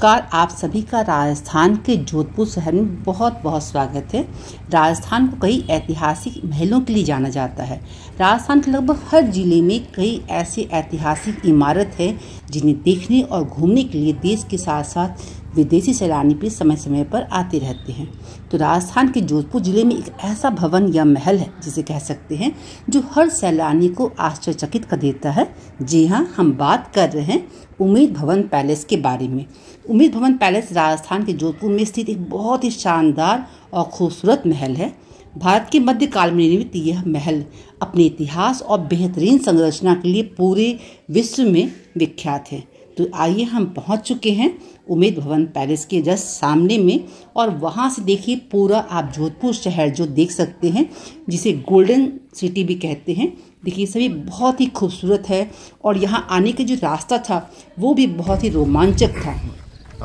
नमस्कार आप सभी का राजस्थान के जोधपुर शहर में बहुत बहुत स्वागत है राजस्थान को कई ऐतिहासिक महलों के लिए जाना जाता है राजस्थान के लगभग हर जिले में कई ऐसे ऐतिहासिक इमारत है जिन्हें देखने और घूमने के लिए देश के साथ साथ विदेशी सैलानी भी समय समय पर आते रहते हैं तो राजस्थान के जोधपुर ज़िले में एक ऐसा भवन या महल है जिसे कह सकते हैं जो हर सैलानी को आश्चर्यचकित कर देता है जी हाँ हम बात कर रहे हैं उम्मीद भवन पैलेस के बारे में उम्मीद भवन पैलेस राजस्थान के जोधपुर में स्थित एक बहुत ही शानदार और खूबसूरत महल है भारत के मध्यकाल में निर्मित यह महल अपने इतिहास और बेहतरीन संरचना के लिए पूरे विश्व में विख्यात है तो आइए हम पहुंच चुके हैं उमेद भवन पैलेस के जस्ट सामने में और वहाँ से देखिए पूरा आप जोधपुर शहर जो देख सकते हैं जिसे गोल्डन सिटी भी कहते हैं देखिए सभी बहुत ही खूबसूरत है और यहाँ आने का जो रास्ता था वो भी बहुत ही रोमांचक था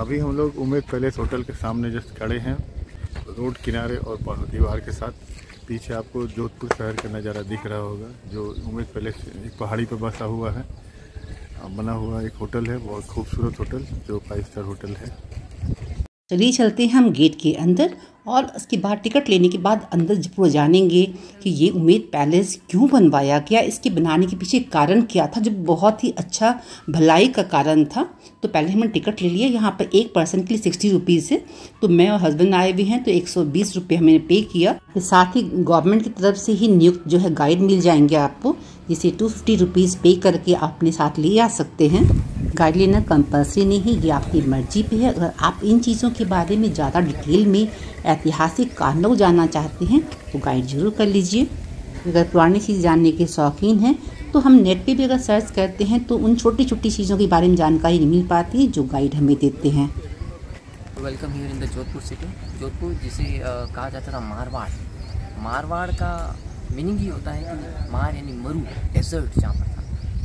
अभी हम लोग उम्मीद पैलेस होटल के सामने जस्ट खड़े हैं रोड किनारे और दीवार के साथ पीछे आपको जोधपुर शहर का नज़ारा दिख रहा होगा जो उम्मीद पैलेस एक पहाड़ी पर बसा हुआ है बना हुआ एक होटल है बहुत खूबसूरत होटल जो फाइव स्टार होटल है चलिए चलते हैं हम गेट के अंदर और उसके बाद टिकट लेने के बाद अंदर पूरा जानेंगे कि ये उम्मीद पैलेस क्यों बनवाया गया इसके बनाने के पीछे कारण क्या था जो बहुत ही अच्छा भलाई का कारण था तो पहले हमने टिकट ले लिया यहाँ पर एक पर्सन के लिए सिक्सटी रुपीज़ है तो मैं और हस्बैंड आए हुए हैं तो एक सौ बीस रुपये हमने पे किया साथ ही गवर्नमेंट की तरफ से ही नियुक्त जो है गाइड मिल जाएंगे आपको जिसे टू फिफ्टी रुपीज़ पे करके आप अपने साथ ले आ सकते हैं गाइड लेना कंपल्सरी नहीं है ये आपकी मर्जी पे है अगर आप इन चीज़ों के बारे में ज़्यादा डिटेल में ऐतिहासिक कारणों जानना चाहते हैं तो गाइड जरूर कर लीजिए अगर पुरानी चीज़ जानने के शौकीन हैं तो हम नेट पे भी अगर सर्च करते हैं तो उन छोटी छोटी चीज़ों के बारे में जानकारी नहीं मिल पाती है जो गाइड हमें देते हैं welcome here in the Jodhpur city Jodhpur जिसे कहा जाता था मारवाड़ मारवाड़ का मीनिंग ये होता है कि मार यानी मरु डेजर्ट जहाँ पर था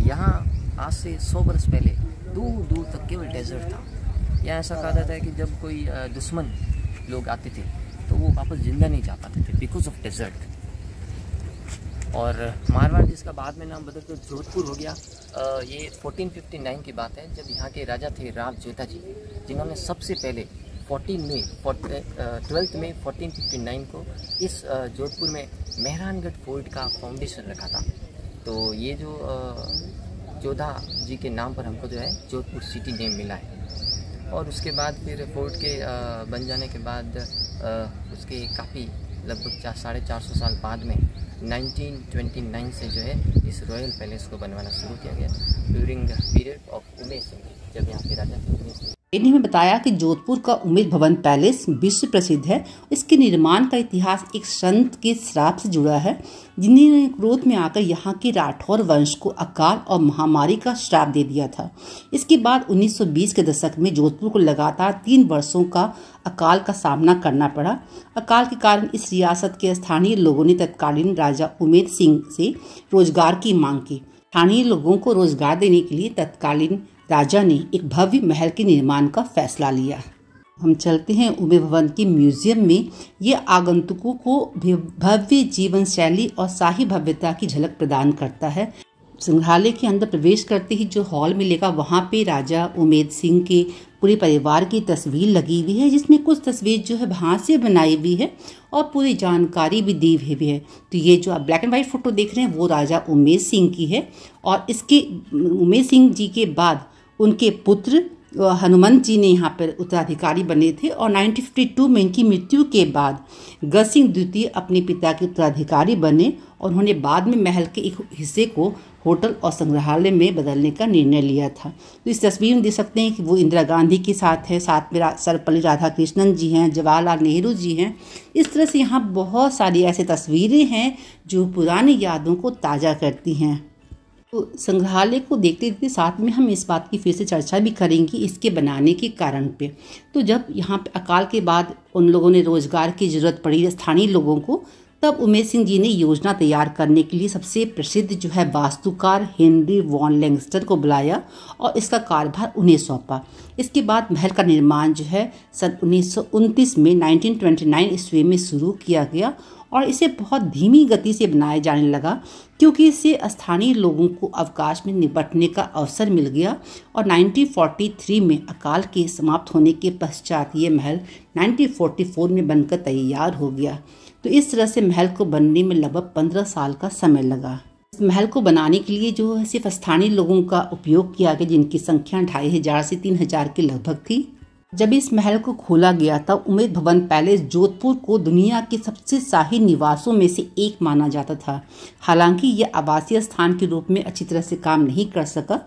यहाँ आज से सौ बरस पहले दूर दूर तक केवल डेजर्ट था यहाँ ऐसा कहा जाता है कि जब कोई दुश्मन लोग आते थे तो वो वापस ज़िंदा नहीं जा पाते थे बिकॉज ऑफ डेजर्ट और मारवाड़ जिसका बाद में नाम बदलकर जोधपुर हो गया ये 1459 की बात है जब यहाँ के राजा थे राव जेता जी जिन्होंने सबसे पहले 14 मई ट्वेल्थ में फोर्टीन फिफ्टी नाइन को इस uh, जोधपुर में मेहरानगढ़ फोर्ट का फाउंडेशन रखा था तो ये जो uh, जोधा जी के नाम पर हमको जो है जोधपुर सिटी नेम मिला है और उसके बाद फिर फोर्ट के uh, बन जाने के बाद उसके काफ़ी लगभग चार साढ़े चार सौ साल बाद में 1929 से जो है इस रॉयल पैलेस को बनवाना शुरू किया गया during the period of Umesh Singh जब यहाँ पे राजा उमेश इन्हें बताया कि जोधपुर का उमेद भवन पैलेस विश्व प्रसिद्ध है इसके निर्माण का इतिहास एक संत के श्राप से जुड़ा है जिन्होंने क्रोध में आकर यहाँ के राठौर वंश को अकाल और महामारी का श्राप दे दिया था इसके बाद 1920 के दशक में जोधपुर को लगातार तीन वर्षों का अकाल का सामना करना पड़ा अकाल के कारण इस रियासत के स्थानीय लोगों ने तत्कालीन राजा उमेद सिंह से रोजगार की मांग की स्थानीय लोगों को रोजगार देने के लिए तत्कालीन राजा ने एक भव्य महल के निर्माण का फैसला लिया हम चलते हैं उमे भवन के म्यूजियम में ये आगंतुकों को भव्य जीवन शैली और शाही भव्यता की झलक प्रदान करता है संग्रहालय के अंदर प्रवेश करते ही जो हॉल मिलेगा वहाँ पे राजा उमेद सिंह के पूरे परिवार की तस्वीर लगी हुई है जिसमें कुछ तस्वीर जो है हाथ से बनाई हुई है और पूरी जानकारी भी दी हुई है तो ये जो आप ब्लैक एंड वाइट फ़ोटो देख रहे हैं वो राजा उमेद सिंह की है और इसके उमेद सिंह जी के बाद उनके पुत्र हनुमंत जी ने यहाँ पर उत्तराधिकारी बने थे और 1952 में इनकी मृत्यु के बाद गसिंह द्वितीय अपने पिता के उत्तराधिकारी बने और उन्होंने बाद में महल के एक हिस्से को होटल और संग्रहालय में बदलने का निर्णय लिया था तो इस तस्वीर में देख सकते हैं कि वो इंदिरा गांधी के साथ हैं साथ में सर्वपल्ली राधाकृष्णन जी हैं जवाहरलाल नेहरू जी हैं इस तरह से यहाँ बहुत सारी ऐसी तस्वीरें हैं जो पुरानी यादों को ताज़ा करती हैं तो संग्रहालय को देखते देखते साथ में हम इस बात की फिर से चर्चा भी करेंगे इसके बनाने के कारण पे तो जब यहाँ पे अकाल के बाद उन लोगों ने रोज़गार की ज़रूरत पड़ी स्थानीय लोगों को तब उमेश सिंह जी ने योजना तैयार करने के लिए सबसे प्रसिद्ध जो है वास्तुकार हेनरी वॉन लैंगस्टर को बुलाया और इसका कार्यभार उन्हें सौंपा इसके बाद महल का निर्माण जो है सन उन्नीस में 1929 ईस्वी में शुरू किया गया और इसे बहुत धीमी गति से बनाया जाने लगा क्योंकि इससे स्थानीय लोगों को अवकाश में निपटने का अवसर मिल गया और 1943 में अकाल के समाप्त होने के पश्चात ये महल 1944 में बनकर तैयार हो गया तो इस तरह से महल को बनने में लगभग पंद्रह साल का समय लगा इस महल को बनाने के लिए जो है सिर्फ स्थानीय लोगों का उपयोग किया गया जिनकी संख्या ढाई हज़ार से तीन हज़ार के लगभग थी जब इस महल को खोला गया था उमेद भवन पैलेस जोधपुर को दुनिया के सबसे शाही निवासों में से एक माना जाता था हालांकि यह आवासीय स्थान के रूप में अच्छी तरह से काम नहीं कर सका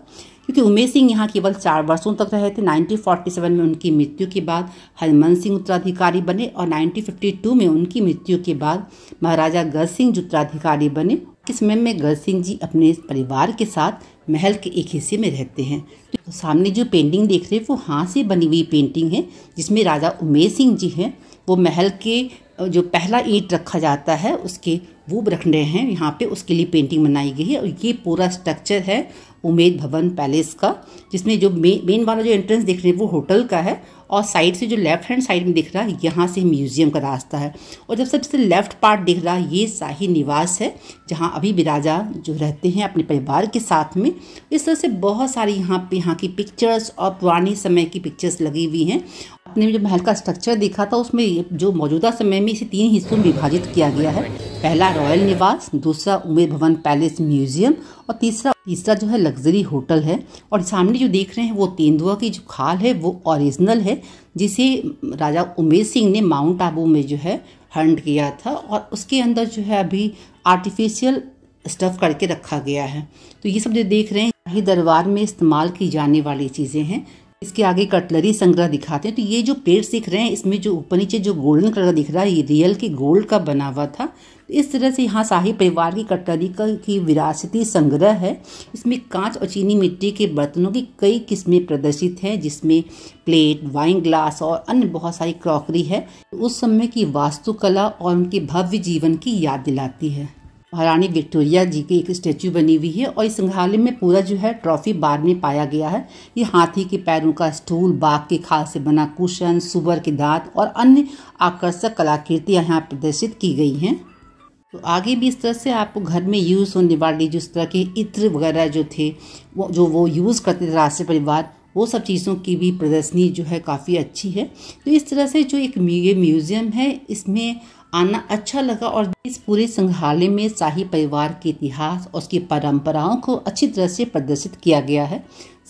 क्योंकि उमेश सिंह यहाँ केवल चार वर्षों तक रहे थे 1947 में उनकी मृत्यु के बाद हरमन सिंह उत्तराधिकारी बने और 1952 में उनकी मृत्यु के बाद महाराजा गज सिंह उत्तराधिकारी बने इस समय में गज सिंह जी अपने परिवार के साथ महल के एक हिस्से में रहते हैं तो सामने जो पेंटिंग देख रहे हैं वो हाथ से बनी हुई पेंटिंग है जिसमें राजा उमेश सिंह जी हैं वो महल के जो पहला ईंट रखा जाता है उसके वो बरखंडे हैं यहाँ पे उसके लिए पेंटिंग बनाई गई है और ये पूरा स्ट्रक्चर है उमेद भवन पैलेस का जिसमें जो मेन वाला जो एंट्रेंस देख रहे हैं वो होटल का है और साइड से जो लेफ्ट हैंड साइड में दिख रहा है यहाँ से म्यूज़ियम का रास्ता है और जब सबसे लेफ्ट पार्ट दिख रहा है ये शाही निवास है जहाँ अभी भी राजा जो रहते हैं अपने परिवार के साथ में इस तरह से बहुत सारी यहाँ पे यहाँ की पिक्चर्स और पुराने समय की पिक्चर्स लगी हुई हैं अपने जो महल का स्ट्रक्चर देखा था उसमें जो मौजूदा समय में इसे तीन हिस्सों में विभाजित किया गया है पहला रॉयल निवास दूसरा उमेर भवन पैलेस म्यूजियम और तीसरा तीसरा जो है लग्जरी होटल है और सामने जो देख रहे हैं वो तेंदुआ की जो खाल है वो ओरिजिनल है जिसे राजा उमेश सिंह ने माउंट आबू में जो है हंड किया था और उसके अंदर जो है अभी आर्टिफिशियल स्टफ करके रखा गया है तो ये सब जो देख रहे हैं शाही दरबार में इस्तेमाल की जाने वाली चीज़ें हैं इसके आगे कटलरी संग्रह दिखाते हैं तो ये जो पेड़ दिख रहे हैं इसमें जो ऊपर नीचे जो गोल्डन कलर दिख रहा है ये रियल के गोल्ड का बना हुआ था तो इस तरह से यहाँ शाही परिवार की कटलरी का की विरासती संग्रह है इसमें कांच और चीनी मिट्टी के बर्तनों की कई किस्में प्रदर्शित हैं जिसमें प्लेट वाइन ग्लास और अन्य बहुत सारी क्रॉकरी है उस समय की वास्तुकला और उनके भव्य जीवन की याद दिलाती है महारानी विक्टोरिया जी की एक स्टैचू बनी हुई है और इस संग्रहालय में पूरा जो है ट्रॉफी बार में पाया गया है ये हाथी के पैरों का स्टूल बाघ के खाल से बना कुशन सुबर के दांत और अन्य आकर्षक कलाकृतियाँ यहाँ प्रदर्शित की गई हैं तो आगे भी इस तरह से आपको घर में यूज़ होने वाले जिस तरह के इत्र वगैरह जो थे वो जो वो यूज़ करते थे राष्ट्रीय परिवार वो सब चीज़ों की भी प्रदर्शनी जो है काफ़ी अच्छी है तो इस तरह से जो एक ये म्यूज़ियम है इसमें आना अच्छा लगा और इस पूरे संग्रहालय में शाही परिवार के इतिहास और उसकी परंपराओं को अच्छी तरह से प्रदर्शित किया गया है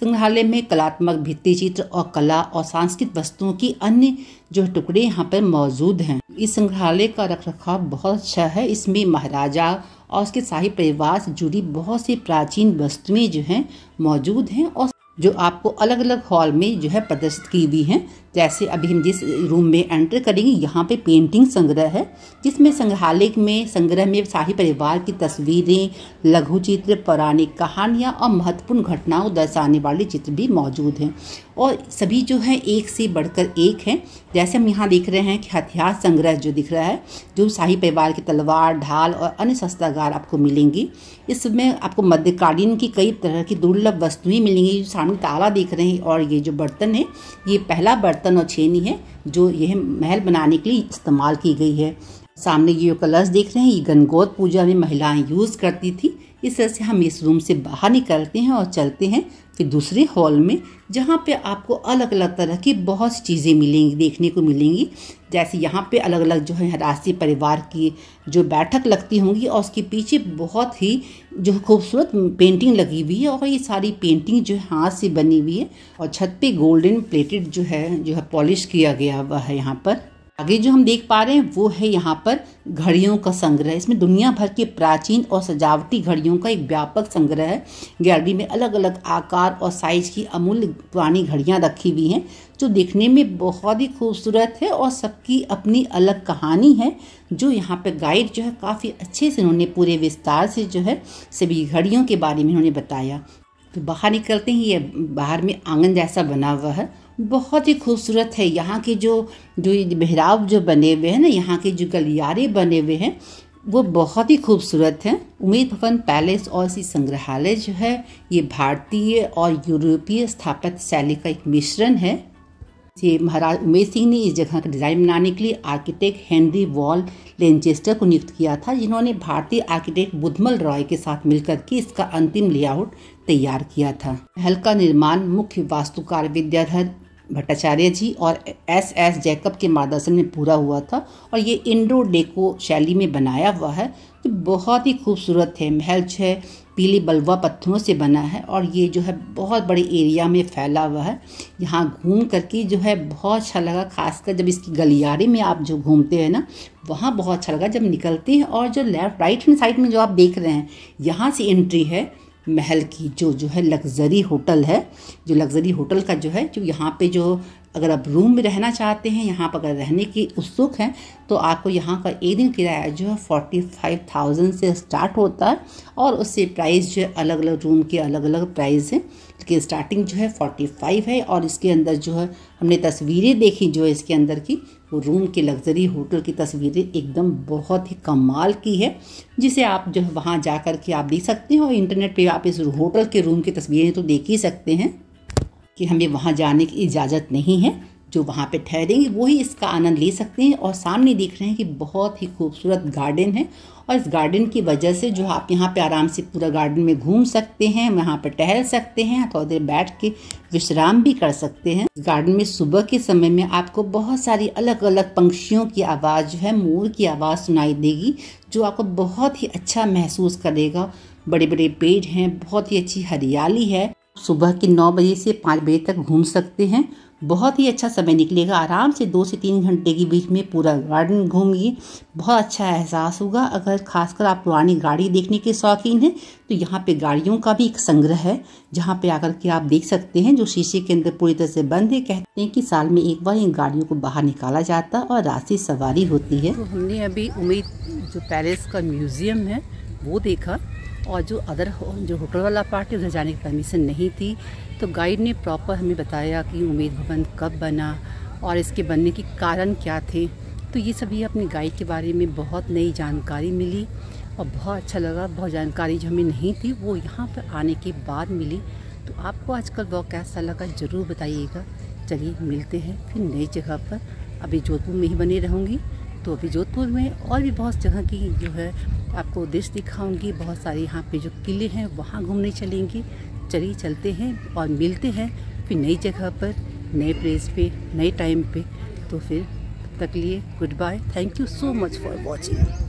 संग्रहालय में कलात्मक भित्तिचित्र और कला और सांस्कृतिक वस्तुओं की अन्य जो टुकड़े यहाँ पर मौजूद हैं इस संग्रहालय का रख रखाव बहुत अच्छा है इसमें महाराजा और उसके शाही परिवार से जुड़ी बहुत सी प्राचीन वस्तुएं जो हैं मौजूद हैं और जो आपको अलग अलग हॉल में जो है प्रदर्शित की हुई हैं जैसे अभी हम जिस रूम में एंटर करेंगे यहाँ पे पेंटिंग संग्रह है जिसमें संग्रहालय में संग्रह में शाही परिवार की तस्वीरें लघु चित्र पौराणिक कहानियाँ और महत्वपूर्ण घटनाओं दर्शाने वाले चित्र भी मौजूद हैं और सभी जो है एक से बढ़कर एक हैं जैसे हम यहाँ देख रहे हैं कि हथियार संग्रह जो दिख रहा है जो शाही परिवार की तलवार ढाल और अन्य सस्तागार आपको मिलेंगी इसमें आपको मध्यकालीन की कई तरह की दुर्लभ वस्तुएं मिलेंगी जो सामने ताला देख रहे हैं और ये जो बर्तन है ये पहला बर्तन और छेनी है जो यह महल बनाने के लिए इस्तेमाल की गई है सामने ये जो कलश देख रहे हैं ये गनगौत पूजा में महिलाएं यूज़ करती थी इस तरह से हम इस रूम से बाहर निकलते हैं और चलते हैं फिर दूसरे हॉल में जहाँ पे आपको अलग अलग तरह की बहुत सी चीज़ें मिलेंगी देखने को मिलेंगी जैसे यहाँ पे अलग अलग जो है राष्ट्रीय परिवार की जो बैठक लगती होंगी और उसके पीछे बहुत ही जो खूबसूरत पेंटिंग लगी हुई है और ये सारी पेंटिंग जो है हाथ से बनी हुई है और छत पे गोल्डन प्लेटेड जो है जो है पॉलिश किया गया हुआ है यहाँ पर आगे जो हम देख पा रहे हैं वो है यहाँ पर घड़ियों का संग्रह इसमें दुनिया भर के प्राचीन और सजावटी घड़ियों का एक व्यापक संग्रह है गैलरी में अलग अलग आकार और साइज की अमूल्य पुरानी घड़ियाँ रखी हुई हैं जो देखने में बहुत ही खूबसूरत है और सबकी अपनी अलग कहानी है जो यहाँ पर गाइड जो है काफ़ी अच्छे से उन्होंने पूरे विस्तार से जो है सभी घड़ियों के बारे में उन्होंने बताया तो बाहर निकलते ही ये बाहर में आंगन जैसा बना हुआ है बहुत ही खूबसूरत है यहाँ के जो जो मेहराब जो बने हुए हैं ना यहाँ के जो गलियारे बने हुए हैं वो बहुत ही खूबसूरत हैं उम्मीद भवन पैलेस और इसी संग्रहालय जो है ये भारतीय और यूरोपीय स्थापत्य शैली का एक मिश्रण है ये महाराज उमेश सिंह ने इस जगह का डिज़ाइन बनाने के लिए आर्किटेक्ट हेनरी वॉल लेंचेस्टर को नियुक्त किया था जिन्होंने भारतीय आर्किटेक्ट बुधमल रॉय के साथ मिलकर के इसका अंतिम लेआउट तैयार किया था महल का निर्माण मुख्य वास्तुकार विद्याधर भट्टाचार्य जी और एस एस जैकब के मार्गदर्शन में पूरा हुआ था और ये इंडो डेको शैली में बनाया हुआ है जो बहुत ही खूबसूरत है महल छः पीली बलवा पत्थरों से बना है और ये जो है बहुत बड़े एरिया में फैला हुआ है यहाँ घूम करके जो है बहुत अच्छा लगा खासकर जब इसकी गलियारे में आप जो घूमते हैं ना वहाँ बहुत अच्छा लगा जब निकलते हैं और जो लेफ्ट राइट हैंड साइड में जो आप देख रहे हैं यहाँ से एंट्री है महल की जो जो है लग्ज़री होटल है जो लग्ज़री होटल का जो है जो यहाँ पे जो अगर आप रूम में रहना चाहते हैं यहाँ पर अगर रहने की उत्सुक हैं तो आपको यहाँ का एक दिन किराया जो है फोर्टी फाइव थाउजेंड से स्टार्ट होता है और उससे प्राइस जो है अलग अलग रूम के अलग अलग प्राइस हैं लेकिन स्टार्टिंग जो है फोर्टी फाइव है और इसके अंदर जो है हमने तस्वीरें देखी जो है इसके अंदर की रूम की लग्जरी होटल की तस्वीरें एकदम बहुत ही कमाल की है जिसे आप जो है वहाँ जा कर के आप देख सकते हैं और इंटरनेट पे आप इस होटल के रूम की तस्वीरें तो देख ही सकते हैं कि हमें वहाँ जाने की इजाज़त नहीं है जो वहाँ पे ठहरेंगे वही इसका आनंद ले सकते हैं और सामने देख रहे हैं कि बहुत ही खूबसूरत गार्डन है और इस गार्डन की वजह से जो आप यहाँ पे आराम से पूरा गार्डन में घूम सकते हैं वहाँ पे टहल सकते हैं थोड़ी देर बैठ के विश्राम भी कर सकते हैं गार्डन में सुबह के समय में आपको बहुत सारी अलग अलग पंक्षियों की आवाज़ जो है मोर की आवाज़ सुनाई देगी जो आपको बहुत ही अच्छा महसूस करेगा बड़े बड़े पेड़ हैं बहुत ही अच्छी हरियाली है सुबह के नौ बजे से पाँच बजे तक घूम सकते हैं बहुत ही अच्छा समय निकलेगा आराम से दो से तीन घंटे के बीच में पूरा गार्डन घूमिए बहुत अच्छा एहसास होगा अगर खासकर आप पुरानी गाड़ी देखने के शौकीन हैं तो यहाँ पे गाड़ियों का भी एक संग्रह है जहाँ पे आकर के आप देख सकते हैं जो शीशे के अंदर पूरी तरह से बंद है कहते हैं कि साल में एक बार इन गाड़ियों को बाहर निकाला जाता और रास्ते सवारी होती है तो हमने अभी उम्मीद जो पैलेस का म्यूज़ियम है वो देखा और जो अदर जो होटल वाला पार्ट है उधर जाने की परमिशन नहीं थी तो गाइड ने प्रॉपर हमें बताया कि उम्मीद भवन कब बना और इसके बनने के कारण क्या थे तो ये सभी अपने गाइड के बारे में बहुत नई जानकारी मिली और बहुत अच्छा लगा बहुत जानकारी जो हमें नहीं थी वो यहाँ पर आने के बाद मिली तो आपको आजकल कल वॉक कैसा लगा ज़रूर बताइएगा चलिए मिलते हैं फिर नई जगह पर अभी जोधपुर में ही बने रहूँगी तो अभी जोधपुर में और भी बहुत जगह की जो है आपको उद्देश्य दिखाऊंगी बहुत सारे यहाँ पे जो किले हैं वहाँ घूमने चलेंगी चलिए चलते हैं और मिलते हैं फिर नई जगह पर नए प्लेस पे नए टाइम पे तो फिर तक लिए good bye thank you so much for watching